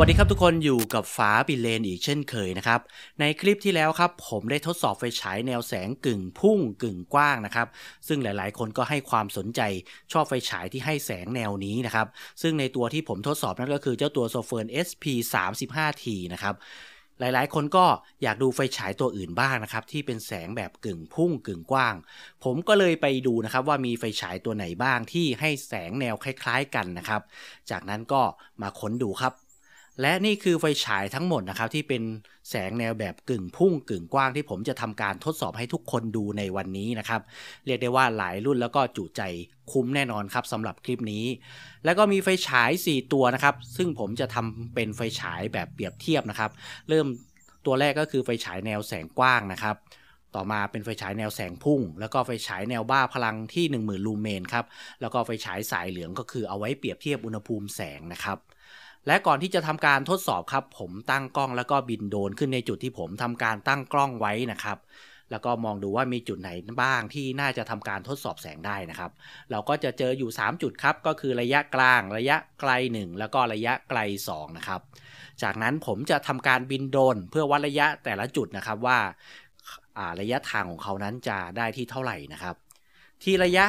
วัสดีครับทุกคนอยู่กับฟ้าปิเลนอีกเช่นเคยนะครับในคลิปที่แล้วครับ ผมได้ทดสอบไฟฉายแนวแสงกึ่งพุ่งกึ่งกว้างนะครับซึ่งหลายๆคนก็ให้ความสนใจชอบไฟฉายที่ให้แสงแนวนี้นะครับ ซึ่งในตัวที่ผมทดสอบนั่นก็คือเจ้าตัวโซเฟิร์น SP 3 5 t นะครับหลายๆ คนก็อยากดูไฟฉายตัวอื่นบ้างนะครับที่เป็นแสงแบบกึ่งพุ่งกึ่งกว้าง ผมก็เลยไปดูนะครับว่ามีไฟฉายตัวไหนบ้างที่ให้แสงแนวคล้ายๆ กันนะครับ จากนั้นก็มาค้นดูครับและนี่คือไฟฉายทั้งหมดนะครับที่เป็นแสงแนวแบบกึ่งพุ่งกึ่งกว้างที่ผมจะทำการทดสอบให้ทุกคนดูในวันนี้นะครับ เรียกได้ว่าหลายรุ่นแล้วก็จุใจคุ้มแน่นอนครับสำหรับคลิปนี้ แล้วก็มีไฟฉาย 4 ตัวนะครับ ซึ่งผมจะทำเป็นไฟฉายแบบเปรียบเทียบนะครับเริ่มตัวแรกก็คือไฟฉายแนวแสงกว้างนะครับต่อมาเป็นไฟฉายแนวแสงพุ่ง แล้วก็ไฟฉายแนวบ้าพลังที่10,000ลูเมนครับแล้วก็ไฟฉายสายเหลืองก็คือเอาไว้เปรียบเทียบอุณหภูมิแสงนะครับและก่อนที่จะทำการทดสอบครับ ผมตั้งกล้องแล้วก็บินโดนขึ้นในจุดที่ผมทำการตั้งกล้องไว้นะครับ แล้วก็มองดูว่ามีจุดไหนบ้าง ที่น่าจะทำการทดสอบแสงได้นะครับ เราก็จะเจออยู่ 3 จุดครับ ก็คือระยะกลาง ระยะไกล 1 แล้วก็ระยะไกล2นะครับ จากนั้นผมจะทำการบินโดนเพื่อวัดระยะแต่ละจุดนะครับว่าระยะทางของเขานั้นจะได้ที่เท่าไหร่นะครับ ที่ระยะ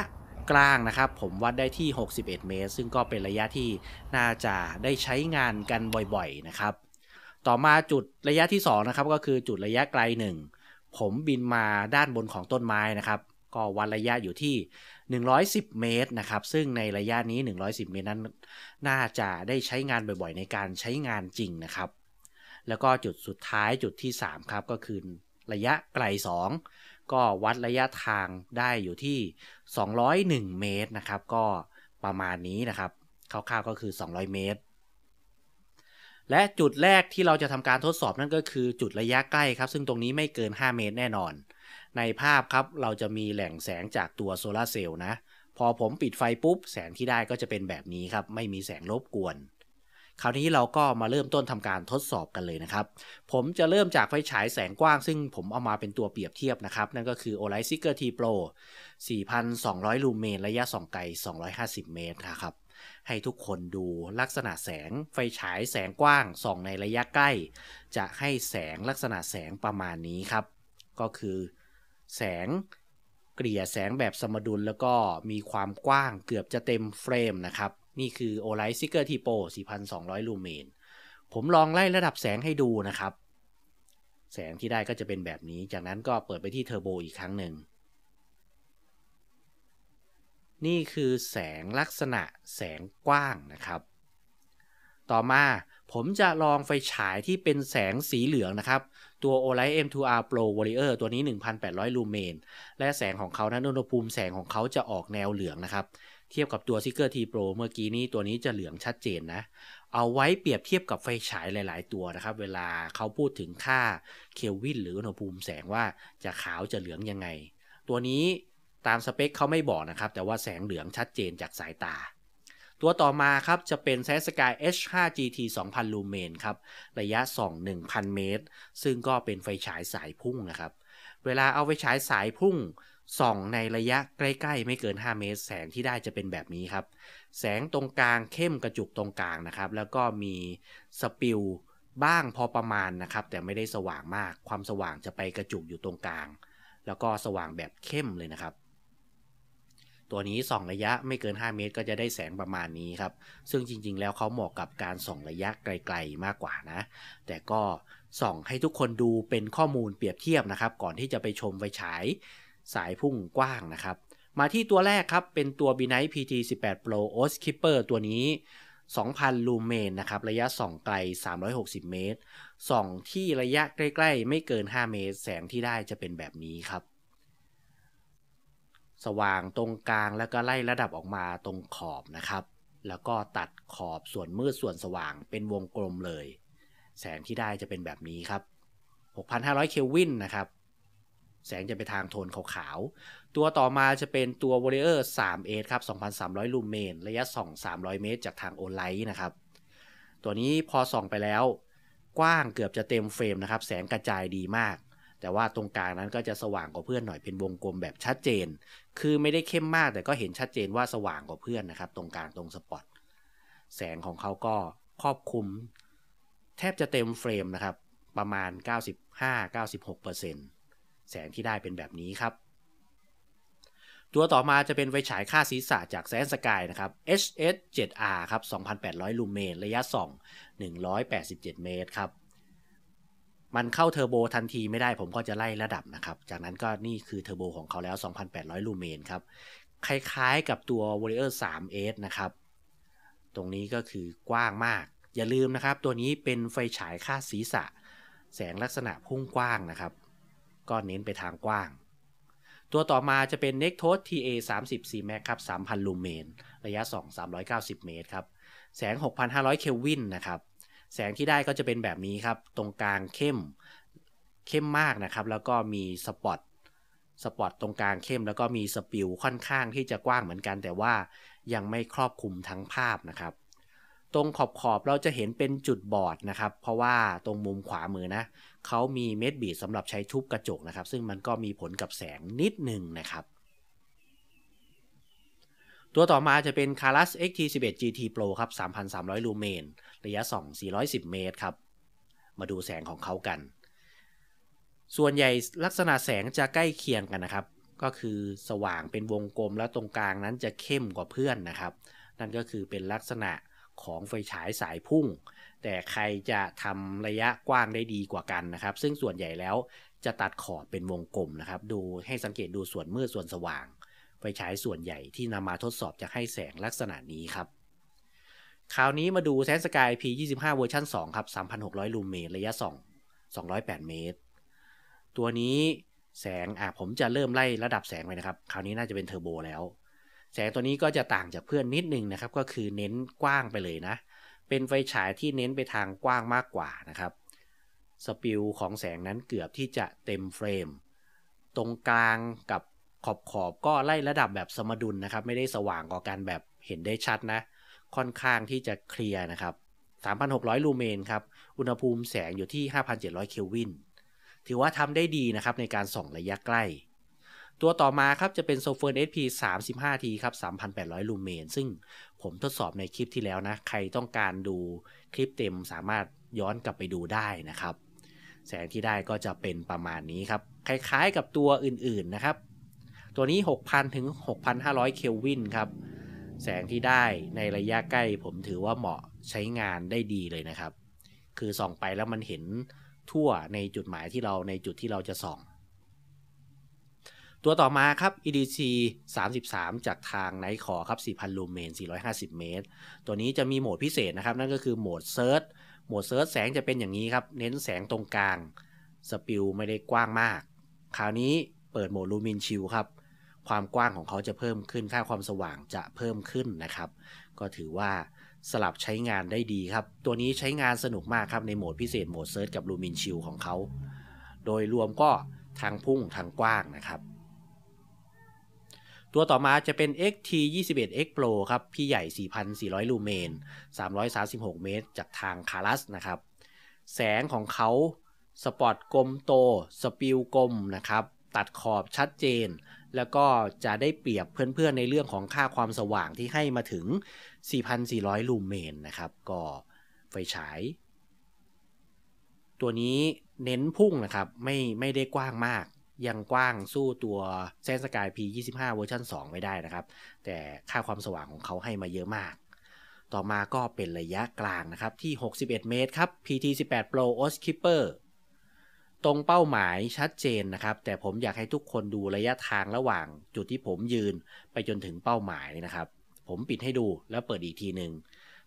กลางนะครับผมวัดได้ที่ 61 เมตร ซึ่งก็เป็นระยะที่น่าจะได้ใช้งานกันบ่อยๆนะครับ ต่อมาจุดระยะที่2นะครับก็คือจุดระยะไกล 1 ผมบินมาด้านบนของต้นไม้นะครับก็วัดระยะอยู่ที่ 110 เมตรนะครับซึ่งในระยะนี้ 110 เมตรนั้น น่าจะได้ใช้งานบ่อยๆ ในการใช้งานจริงนะครับ แล้วก็จุดสุดท้ายจุดที่3ครับก็คือระยะไกล 2ก็วัดระยะทางได้อยู่ที่ 201 เมตรนะครับ ก็ประมาณนี้นะครับคร่าวๆก็คือ 200 เมตร และจุดแรกที่เราจะทำการทดสอบนั่นก็คือจุดระยะใกล้ครับ ซึ่งตรงนี้ไม่เกิน 5 เมตรแน่นอน ในภาพครับ เราจะมีแหล่งแสงจากตัวโซลาเซลล์นะ พอผมปิดไฟปุ๊บ แสงที่ได้ก็จะเป็นแบบนี้ครับ ไม่มีแสงรบกวนคราวนี้เราก็มาเริ่มต้นทำการทดสอบกันเลยนะครับ ผมจะเริ่มจากไฟฉายแสงกว้างซึ่งผมเอามาเป็นตัวเปรียบเทียบนะครับ นั่นก็คือ o l i g h t Seeker T Pro 4,200 ลูเมนระยะส่องไกล 250 เมตรนะครับให้ทุกคนดูลักษณะแสงไฟฉายแสงกว้างส่องในระยะใกล้ จะให้แสงลักษณะแสงประมาณนี้ครับ ก็คือแสงเกลี่ยแสงแบบสมดุลแล้วก็มีความกว้างเกือบจะเต็มเฟรมนะครับนี่คือโอไลซิ Seeker ทีโป4,200 ลูเมน ผมลองไล่ระดับแสงให้ดูนะครับ แสงที่ได้ก็จะเป็นแบบนี้ จากนั้นก็เปิดไปที่เทอร์โบอีกครั้งหนึ่ง นี่คือแสงลักษณะแสงกว้างนะครับ ต่อมาผมจะลองไฟฉายที่เป็นแสงสีเหลืองนะครับ ตัว o l i g h t M2R Pro Warrior ตัวนี้ 1,800 ลูเมน และแสงของเขานั้นอุณหภูมิแสงของเขาจะออกแนวเหลืองนะครับทียบกับตัว s ิกเกอร์ทีโปรเมื่อกี้นี้ตัวนี้จะเหลืองชัดเจนนะ เอาไว้เปรียบเทียบกับไฟฉายหลายๆ ตัวนะครับเวลาเขาพูดถึงค่าเคลวินหรืออุณหภูมิแสงว่าจะขาวจะเหลืองยังไง ตัวนี้ตามสเปคเขาไม่บอกนะครับ แต่ว่าแสงเหลืองชัดเจนจากสายตา ตัวต่อมาครับจะเป็นแซสกาย H5 GT 2000ลูเมนครับระยะส่อง1,000 เมตร ซึ่งก็เป็นไฟฉายสายพุ่งนะครับเวลาเอาไฟฉายสายพุ่งส่องในระยะใกล้ๆไม่เกิน 5 เมตร แสงที่ได้จะเป็นแบบนี้ครับ แสงตรงกลางเข้มกระจุกตรงกลางนะครับ แล้วก็มีสปิลบ้างพอประมาณนะครับ แต่ไม่ได้สว่างมาก ความสว่างจะไปกระจุกอยู่ตรงกลาง แล้วก็สว่างแบบเข้มเลยนะครับ ตัวนี้ส่องระยะไม่เกิน 5 เมตรก็จะได้แสงประมาณนี้ครับ ซึ่งจริงๆแล้วเขาเหมาะกับการส่องระยะไกลๆมากกว่านะแต่ก็ส่องให้ทุกคนดูเป็นข้อมูลเปรียบเทียบนะครับ ก่อนที่จะไปชมไฟฉายสายพุ่งกว้างนะครับ มาที่ตัวแรกครับ เป็นตัว b n i g h t PT 18 Pro o s k i p p e r ตัวนี้ 2,000 ลูเมนนะครับ ระยะส่องไกล 360 เมตร ส่องที่ระยะใกล้ๆ ไม่เกิน 5 เมตร แสงที่ได้จะเป็นแบบนี้ครับ สว่างตรงกลางแล้วก็ไล่ระดับออกมาตรงขอบนะครับ แล้วก็ตัดขอบส่วนมืดส่วนสว่างเป็นวงกลมเลย แสงที่ได้จะเป็นแบบนี้ครับ 6,500เคลวินนะครับแสงจะไปทางโทนขาวๆ ตัวต่อมาจะเป็นตัว Warrior 3 8ครับ2,300ลูเมน ระยะส่อง300 เมตรจากทางโอไลท์นะครับ ตัวนี้พอส่องไปแล้ว กว้างเกือบจะเต็มเฟรมนะครับ แสงกระจายดีมาก แต่ว่าตรงกลางนั้นก็จะสว่างกว่าเพื่อนหน่อยเป็นวงกลมแบบชัดเจน คือไม่ได้เข้มมากแต่ก็เห็นชัดเจนว่าสว่างกว่าเพื่อนนะครับ ตรงกลางตรงสปอต แสงของเขาก็ครอบคลุม แทบจะเต็มเฟรมนะครับประมาณ 95-96%เปอร์เซ็นต์แสงที่ได้เป็นแบบนี้ครับ ตัวต่อมาจะเป็นไฟฉายค่าศีรษะจากแสงสกายนะครับ HS7R ครับ2,800ลูเมน ระยะส่อง187 เมตรครับ มันเข้าเทอร์โบทันทีไม่ได้ผมก็จะไล่ระดับนะครับ จากนั้นก็นี่คือเทอร์โบของเขาแล้ว 2,800ลูเมนครับ คล้ายๆกับตัว Warrior 3 s นะครับ ตรงนี้ก็คือกว้างมาก อย่าลืมนะครับ ตัวนี้เป็นไฟฉายค่าศีรษะแสงลักษณะพุ่งกว้างนะครับก็เน้นไปทางกว้าง ตัวต่อมาจะเป็น n e x t o s TA 3 0 C Max ครับ3,000ลูเมน ระยะ 2 390 เมตรครับ แสง 6,500เคลวินนะครับ แสงที่ได้ก็จะเป็นแบบนี้ครับ ตรงกลางเข้มเข้มมากนะครับ แล้วก็มีสปอตสปอตตรงกลางเข้ม แล้วก็มีสปิลค่อนข้างที่จะกว้างเหมือนกัน แต่ว่ายังไม่ครอบคลุมทั้งภาพนะครับตรงขอบขอบเราจะเห็นเป็นจุดบอดนะครับ เพราะว่าตรงมุมขวามือนะเขามีเม็ดบีดสำหรับใช้ทุบกระจกนะครับ ซึ่งมันก็มีผลกับแสงนิดหนึ่งนะครับ ตัวต่อมาจะเป็น c a r u s XT11 GT Pro ครับ3,300ลูเมน ระยะส่อง410 เมตรครับ มาดูแสงของเขากัน ส่วนใหญ่ลักษณะแสงจะใกล้เคียงกันนะครับ ก็คือสว่างเป็นวงกลมแล้วตรงกลางนั้นจะเข้มกว่าเพื่อนนะครับนั่นก็คือเป็นลักษณะของไฟฉายสายพุ่ง แต่ใครจะทำระยะกว้างได้ดีกว่ากันนะครับ ซึ่งส่วนใหญ่แล้วจะตัดขอบเป็นวงกลมนะครับ ดูให้สังเกตดูส่วนมืดส่วนสว่าง ไฟฉายส่วนใหญ่ที่นำมาทดสอบจะให้แสงลักษณะนี้ครับ คราวนี้มาดูแซนสกาย P25 เวอร์ชัน2ครับ 3,600 ลูเมตรระยะส่อง208 เมตร ตัวนี้แสงอ่ะผมจะเริ่มไล่ระดับแสงไปนะครับ คราวนี้น่าจะเป็นเทอร์โบแล้วแสงตัวนี้ก็จะต่างจากเพื่อนนิดนึงนะครับก็คือเน้นกว้างไปเลยนะเป็นไฟฉายที่เน้นไปทางกว้างมากกว่านะครับสปิลของแสงนั้นเกือบที่จะเต็มเฟรม ตรงกลางกับขอบขอบก็ไล่ระดับแบบสมดุลนะครับ ไม่ได้สว่างกว่ากันแบบเห็นได้ชัดนะ ค่อนข้างที่จะเคลียร์นะครับ3,600 ลูเมนครับอุณหภูมิแสงอยู่ที่ 5,700 เคลวินถือว่าทำได้ดีนะครับในการส่องระยะใกล้ตัวต่อมาครับจะเป็นโซเฟอร์ SP 35ทีครับ 3,800ลูเมนซึ่งผมทดสอบในคลิปที่แล้วนะ ใครต้องการดูคลิปเต็มสามารถย้อนกลับไปดูได้นะครับ แสงที่ได้ก็จะเป็นประมาณนี้ครับคล้าย ๆกับตัวอื่นๆนะครับ ตัวนี้ 6,000ถึง6,500เคลวินครับ แสงที่ได้ในระยะใกล้ผมถือว่าเหมาะใช้งานได้ดีเลยนะครับ คือส่องไปแล้วมันเห็นทั่วในจุดหมายที่เราในจุดที่เราจะส่องตัวต่อมาครับ EDC 33 จากทางไนท o r e ครับ4,000ลูเมน 450 เมตร ตัวนี้จะมีโหมดพิเศษนะครับ นั่นก็คือโหมดเซิร์ชโหมดเซิร์ชแสงจะเป็นอย่างนี้ครับ เน้นแสงตรงกลาง สปิลไม่ได้กว้างมาก คราวนี้เปิดโหมดลูมินชิลครับ ความกว้างของเขาจะเพิ่มขึ้น ค่าความสว่างจะเพิ่มขึ้นนะครับ ก็ถือว่าสลับใช้งานได้ดีครับ ตัวนี้ใช้งานสนุกมากครับในโหมดพิเศษโหมดเซิร์ชกับลูมินชิลของเขา โดยรวมก็ทางพุ่งทางกว้างนะครับตัวต่อมาจะเป็น XT21X Pro ครับ พี่ใหญ่ 4,400 ลูเมน 336 เมตรจากทางคารัสนะครับ แสงของเขาสปอตกลมโต สปิลกลมนะครับตัดขอบชัดเจน แล้วก็จะได้เปรียบเพื่อนๆในเรื่องของค่าความสว่างที่ให้มาถึง 4,400 ลูเมนนะครับก็ไฟฉาย ตัวนี้เน้นพุ่งนะครับไม่ไม่ได้กว้างมากยังกว้างสู้ตัวเซนสกาย P25 เวอร์ชัน2ไม่ได้นะครับ แต่ค่าความสว่างของเขาให้มาเยอะมาก ต่อมาก็เป็นระยะกลางนะครับที่ 61 เมตรครับ PT18 Pro o s k i p p e r ตรงเป้าหมายชัดเจนนะครับ แต่ผมอยากให้ทุกคนดูระยะทางระหว่างจุดที่ผมยืนไปจนถึงเป้าหมายนะครับ ผมปิดให้ดูแล้วเปิดอีกทีหนึ่ง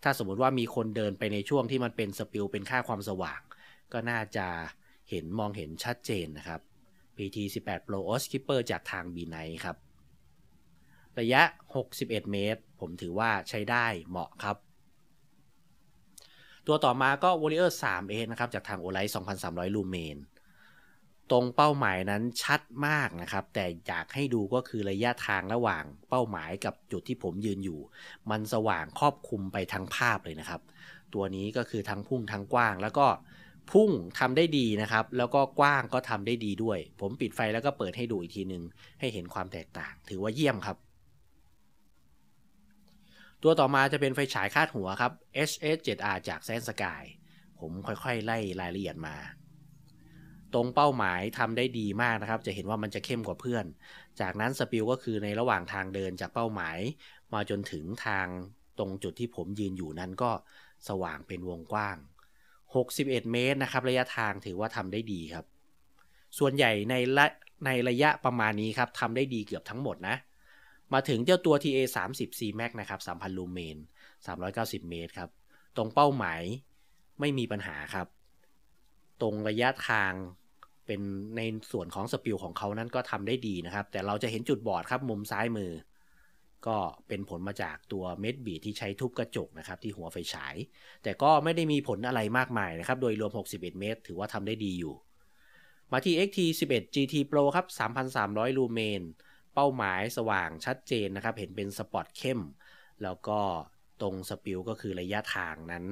ถ้าสมมติว่ามีคนเดินไปในช่วงที่มันเป็นสปิลเป็นค่าความสว่าง ก็น่าจะเห็นมองเห็นชัดเจนนะครับ PT 18 Pro o s k i p p e r จากทาง b n i g ครับ ระยะ 61 เมตร ผมถือว่าใช้ได้ เหมาะครับ ตัวต่อมาก็ Warrior 3 a นะครับ จากทาง Olight 2,300 Lumen ตรงเป้าหมายนั้นชัดมากนะครับ แต่อยากให้ดูก็คือระยะทางระหว่างเป้าหมายกับจุดที่ผมยืนอยู่ มันสว่างครอบคลุมไปทั้งภาพเลยนะครับ ตัวนี้ก็คือทั้งพุ่งทั้งกว้างแล้วก็พุ่งทำได้ดีนะครับ แล้วก็กว้างก็ทำได้ดีด้วย ผมปิดไฟแล้วก็เปิดให้ดูอีกทีหนึ่งให้เห็นความแตกต่างถือว่าเยี่ยมครับ ตัวต่อมาจะเป็นไฟฉายคาดหัวครับ HS7R จากแซนสกาย ผมค่อย ๆ ไล่รายละเอียดมา ตรงเป้าหมายทำได้ดีมากนะครับจะเห็นว่ามันจะเข้มกว่าเพื่อน จากนั้นสปิลก็คือในระหว่างทางเดินจากเป้าหมาย มาจนถึงทางตรงจุดที่ผมยืนอยู่นั้นก็สว่างเป็นวงกว้าง61 เมตรนะครับระยะทางถือว่าทำได้ดีครับ ส่วนใหญ่ในระในระยะประมาณนี้ครับทำได้ดีเกือบทั้งหมดนะ มาถึงเจ้าตัว TA 3 0 C Max นะครับ3,000ลูเมน390 เมตรครับ ตรงเป้าหมายไม่มีปัญหาครับ ตรงระยะทางเป็นในส่วนของสปิลของเขานั้นก็ทำได้ดีนะครับ แต่เราจะเห็นจุดบอดครับมุมซ้ายมือก็เป็นผลมาจากตัวเม็ดบีที่ใช้ทุบกระจกนะครับที่หัวไฟฉาย แต่ก็ไม่ได้มีผลอะไรมากมายนะครับ โดยรวม 61 เมตร ถือว่าทำได้ดีอยู่ มาที่ XT11 GT Pro ครับ3,300 ลูเมน เป้าหมายสว่างชัดเจนนะครับ เห็นเป็นสปอตเข้ม แล้วก็ตรงสปิลก็คือระยะทางนั้น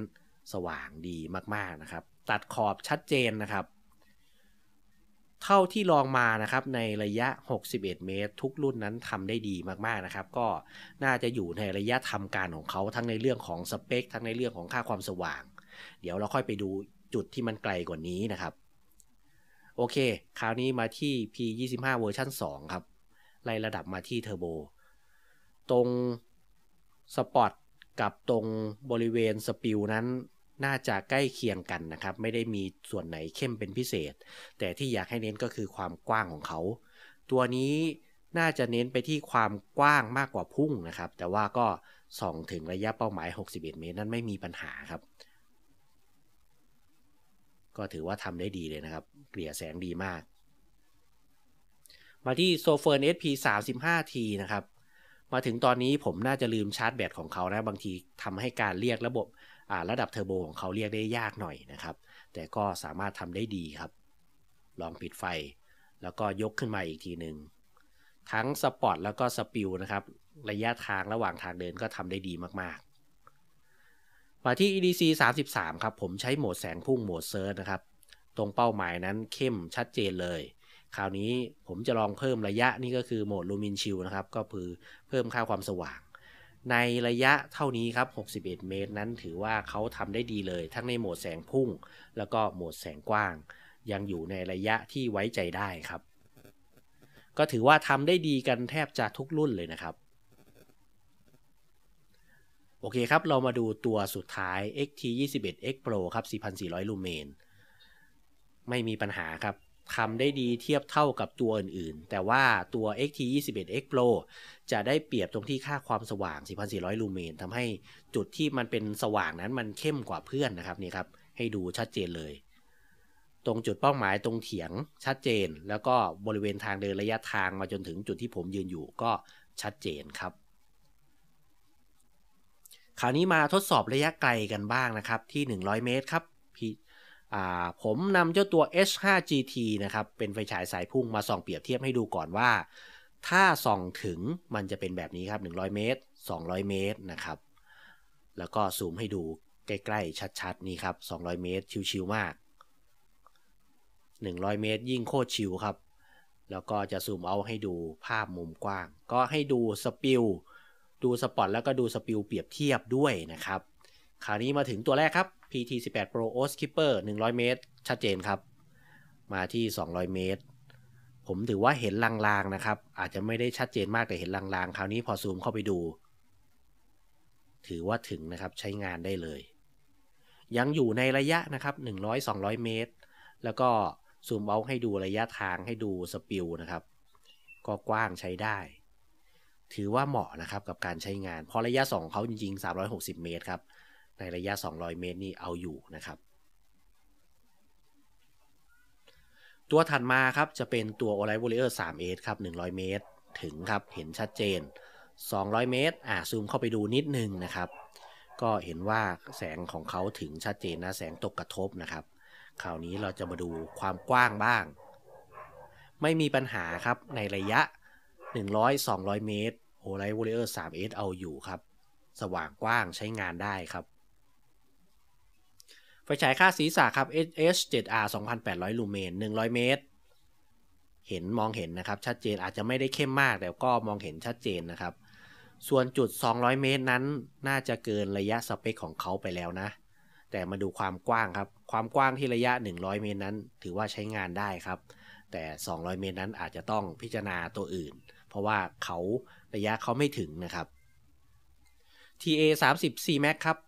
สว่างดีมากๆนะครับ ตัดขอบชัดเจนนะครับเท่าที่ลองมานะครับในระยะ 61 เมตร ทุกรุ่นนั้นทำได้ดีมากๆนะครับ ก็น่าจะอยู่ในระยะทำการของเขาทั้งในเรื่องของสเปค ทั้งในเรื่องของค่าความสว่าง เดี๋ยวเราค่อยไปดูจุดที่มันไกลกว่านี้นะครับ โอเค คราวนี้มาที่ P25 เวอร์ชัน2ครับ ไล่ระดับมาที่เทอร์โบตรงสปอตกับตรงบริเวณสปิลนั้นน่าจะใกล้เคียงกันนะครับ ไม่ได้มีส่วนไหนเข้มเป็นพิเศษ แต่ที่อยากให้เน้นก็คือความกว้างของเขา ตัวนี้น่าจะเน้นไปที่ความกว้างมากกว่าพุ่งนะครับ แต่ว่าก็ส่องถึงระยะเป้าหมาย 61 เมตร นั้นไม่มีปัญหาครับ ก็ถือว่าทำได้ดีเลยนะครับ เกลี่ยแสงดีมาก มาที่โซเฟอร์ SP 35T นะครับ มาถึงตอนนี้ผมน่าจะลืมชาร์จแบตของเขานะบางทีทำให้การเรียกระบบระดับเทอร์โบของเขาเรียกได้ยากหน่อยนะครับแต่ก็สามารถทำได้ดีครับ ลองปิดไฟ แล้วก็ยกขึ้นมาอีกทีหนึ่งทั้งสปอร์ตแล้วก็สปิลนะครับ ระยะทางระหว่างทางเดินก็ทำได้ดีมากๆมาที่ EDC 33 ครับผมใช้โหมดแสงพุ่งโหมดเซิร์ชนะครับ ตรงเป้าหมายนั้นเข้มชัดเจนเลย คราวนี้ผมจะลองเพิ่มระยะนี่ก็คือโหมดลูมินชิลนะครับ ก็คือเพิ่มค่าความสว่างในระยะเท่านี้ครับ 61 เมตรนั้นถือว่าเขาทำได้ดีเลยทั้งในโหมดแสงพุ่งแล้วก็โหมดแสงกว้าง ยังอยู่ในระยะที่ไว้ใจได้ครับ ก็ถือว่าทำได้ดีกันแทบจะทุกรุ่นเลยนะครับ โอเคครับเรามาดูตัวสุดท้าย XT21X Pro ครับ4,400 ลูเมน ไม่มีปัญหาครับทำได้ดีเทียบเท่ากับตัวอื่นๆ แต่ว่าตัว XT21X Pro จะได้เปรียบตรงที่ค่าความสว่าง 4,400 ลูเมนทำให้จุดที่มันเป็นสว่างนั้นมันเข้มกว่าเพื่อนนะครับนี่ครับ ให้ดูชัดเจนเลย ตรงจุดเป้าหมายตรงเถียงชัดเจน แล้วก็บริเวณทางเดินระยะทางมาจนถึงจุดที่ผมยืนอยู่ก็ชัดเจนครับคราวนี้มาทดสอบระยะไกลกันบ้างนะครับที่ 100 เมตรครับผมนำเจ้าตัว H5GT นะครับ เป็นไฟฉายสายพุ่งมาส่องเปรียบเทียบให้ดูก่อนว่าถ้าส่องถึงมันจะเป็นแบบนี้ครับ 100 เมตร 200 เมตรนะครับ แล้วก็ซูมให้ดูใกล้ๆ ชัดๆนี่ครับ 200 เมตรชิวๆ มาก 100 เมตร ยิ่งโคตรชิวครับ แล้วก็จะซูมเอาให้ดูภาพมุมกว้าง ก็ให้ดูสปิล ดูสปอตแล้วก็ดูสปิลเปรียบเทียบด้วยนะครับคราวนี้มาถึงตัวแรกครับ PT18 Pro o s k i p p e r 100 เมตร ชัดเจนครับ มาที่ 200 เมตร ผมถือว่าเห็นลางๆนะครับ อาจจะไม่ได้ชัดเจนมากแต่เห็นลางๆคราวนี้พอซูมเข้าไปดู ถือว่าถึงนะครับใช้งานได้เลย ยังอยู่ในระยะนะครับ100-200 เมตร แล้วก็ซูมเอาให้ดูระยะทางให้ดูสปิลนะครับก็กว้างใช้ได้ ถือว่าเหมาะนะครับกับการใช้งาน เพราะระยะสองเขาจริงๆ360 เมตรครับในระยะ 200 เมตรนี่เอาอยู่นะครับ ตัวถัดมาครับ จะเป็นตัว o l i v e Warrior 3S ครับ 100 เมตร ถึงครับเห็นชัดเจน 200 เมตรอ่าซูมเข้าไปดูนิดนึงนะครับ ก็เห็นว่าแสงของเขาถึงชัดเจนนะแสงตกกระทบนะครับ คราวนี้เราจะมาดูความกว้างบ้าง ไม่มีปัญหาครับในระยะ 100-200 เมตร o l i v e Warrior 3S เอาอยู่ครับ สว่างกว้างใช้งานได้ครับไฟฉายค่าศีรษะครับ h 7 r 2800ลูเมน 100 เมตร เห็นมองเห็นนะครับชัดเจนอาจจะไม่ได้เข้มมาก แต่ก็มองเห็นชัดเจนนะครับ ส่วนจุด 200 เมตรนั้น น่าจะเกินระยะสเปคของเขาไปแล้วนะ แต่มาดูความกว้างครับความกว้างที่ระยะ 100 เมตรนั้น ถือว่าใช้งานได้ครับ แต่ 200 เมตรนั้นอาจจะต้องพิจารณาตัวอื่น เพราะว่าเขาระยะเขาไม่ถึงนะครับ TA 3 0 C Max ครับ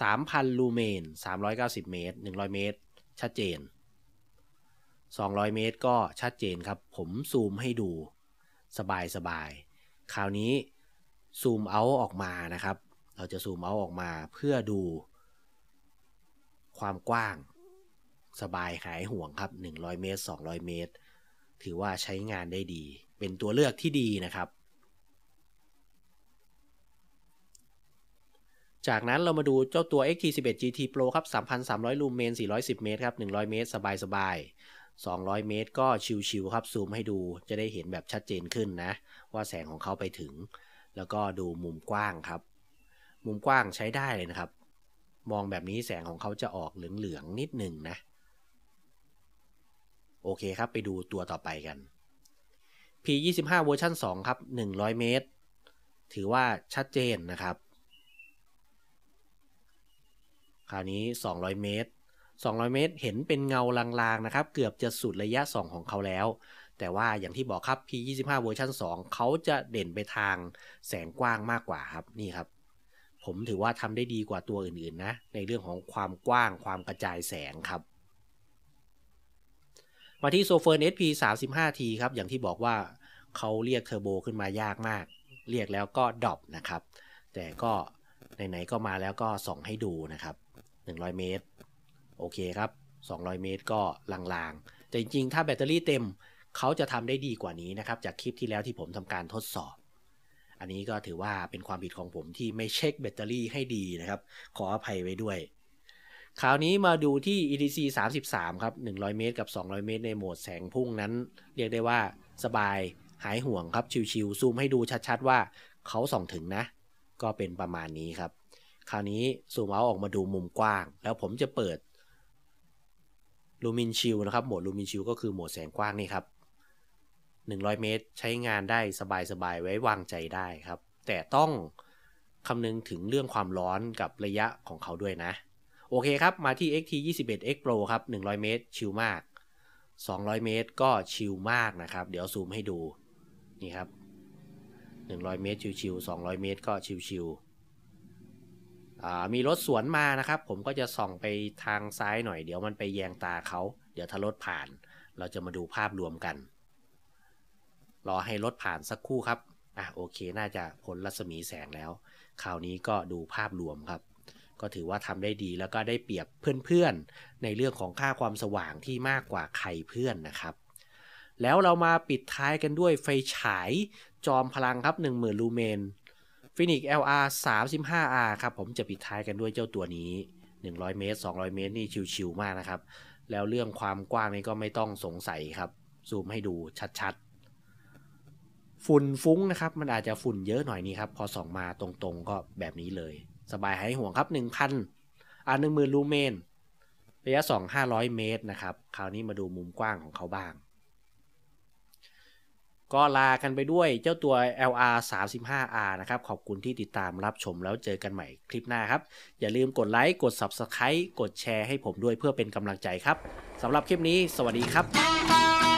สามพันลูเมนสามร้อยเก้าสิบเมตรหนึ่งร้อยเมตร ชัดเจนสองร้อยเมตรก็ชัดเจนครับ ผมซูมให้ดูสบายสบายคราวนี้ซูมเอาออกมานะครับ เราจะซูมเอาออกมาเพื่อดูความกว้างสบายหายห่วงครับ 100 เมตร 200 เมตร ถือว่าใช้งานได้ดี เป็นตัวเลือกที่ดีนะครับจากนั้นเรามาดูเจ้าตัว XT11 GT Pro ครับ3,300ลูเมน 410 เมตรครับ 100 เมตร สบายๆ200 เมตรก็ชิวๆครับ ซูมให้ดูจะได้เห็นแบบชัดเจนขึ้นนะ ว่าแสงของเขาไปถึง แล้วก็ดูมุมกว้างครับ มุมกว้างใช้ได้เลยนะครับ มองแบบนี้แสงของเขาจะออกเหลืองๆนิดหนึ่งนะ โอเคครับไปดูตัวต่อไปกัน P25 เวอร์ชัน2ครับ 100 เมตร ถือว่าชัดเจนนะครับคราวนี้ 200 เมตร 200 เมตร เห็นเป็นเงาลางๆนะครับ เกือบจะสุดระยะ 2 ของเขาแล้ว แต่ว่าอย่างที่บอกครับ P25 เวอร์ชัน2 เขาจะเด่นไปทางแสงกว้างมากกว่าครับ นี่ครับ ผมถือว่าทำได้ดีกว่าตัวอื่นๆนะ ในเรื่องของความกว้าง ความกระจายแสงครับ มาที่โซเฟอร์ SP 35T ครับ อย่างที่บอกว่าเขาเรียกเทอร์โบขึ้นมายากมาก เรียกแล้วก็ดรอปนะครับ แต่ก็ไหนๆก็มาแล้วก็ส่องให้ดูนะครับ100 เมตร โอเคครับ 200 เมตรก็ลางๆแต่จริง ๆ ถ้าแบตเตอรี่เต็มเขาจะทำได้ดีกว่านี้นะครับ จากคลิปที่แล้วที่ผมทำการทดสอบ อันนี้ก็ถือว่าเป็นความผิดของผมที่ไม่เช็คแบตเตอรี่ให้ดีนะครับ ขออภัยไว้ด้วยคราวนี้มาดูที่ EDC 33 ครับ 100 เมตรกับ 200 เมตร ในโหมดแสงพุ่งนั้น เรียกได้ว่าสบายหายห่วงครับชิวๆซูมให้ดูชัดๆ ว่าเขาส่องถึงนะก็เป็นประมาณนี้ครับคราวนี้ซูมเอาออกมาดูมุมกว้าง แล้วผมจะเปิดลูมินชิลนะครับโหมดลูมินชิลก็คือโหมดแสงกว้างนี่ครับ 100 เมตรใช้งานได้สบายๆไว้วางใจได้ครับ แต่ต้องคำนึงถึงเรื่องความร้อนกับระยะของเขาด้วยนะ โอเคครับ มาที่ XT 21 X Pro ครับ 100 เมตรชิลมาก 200 เมตรก็ชิลมากนะครับ เดี๋ยวซูมให้ดู นี่ครับ 100 เมตรชิลๆ200 เมตรก็ชิลๆมีรถสวนมานะครับผมก็จะส่องไปทางซ้ายหน่อยเดี๋ยวมันไปแยงตาเขา เดี๋ยวถ้ารถผ่านเราจะมาดูภาพรวมกัน รอให้รถผ่านสักครู่ครับอ่ะโอเคน่าจะพ้นรัศมีแสงแล้วคราวนี้ก็ดูภาพรวมครับ ก็ถือว่าทำได้ดีแล้วก็ได้เปรียบเพื่อนๆ ในเรื่องของค่าความสว่างที่มากกว่าใครเพื่อนนะครับ แล้วเรามาปิดท้ายกันด้วยไฟฉาย จอมพลังครับ 10,000 ลูเมน p h สามสิ LR 35R ครับ ผมจะปิดท้ายกันด้วยเจ้าตัวนี้ 100 เมตร 200 เมตร นี่ชิวๆมากนะครับ แล้วเรื่องความกว้างนี่ก็ไม่ต้องสงสัยครับ ซูมให้ดูชัดๆ ฝุ่นฟุ้งนะครับ มันอาจจะฝุ่นเยอะหน่อยนี่ครับ พอส่องมาตรงๆก็แบบนี้เลย สบายหายห่วงครับ 1,000อ่า10,000ลูเมนระยะ 2 500 เมตรนะครับ คราวนี้มาดูมุมกว้างของเขาบ้างก็ลากันไปด้วยเจ้าตัว LR 35R นะครับ ขอบคุณที่ติดตามรับชมแล้วเจอกันใหม่คลิปหน้าครับ อย่าลืมกดไลค์กด Subscribe กดแชร์ให้ผมด้วยเพื่อเป็นกำลังใจครับสำหรับคลิปนี้ สวัสดีครับ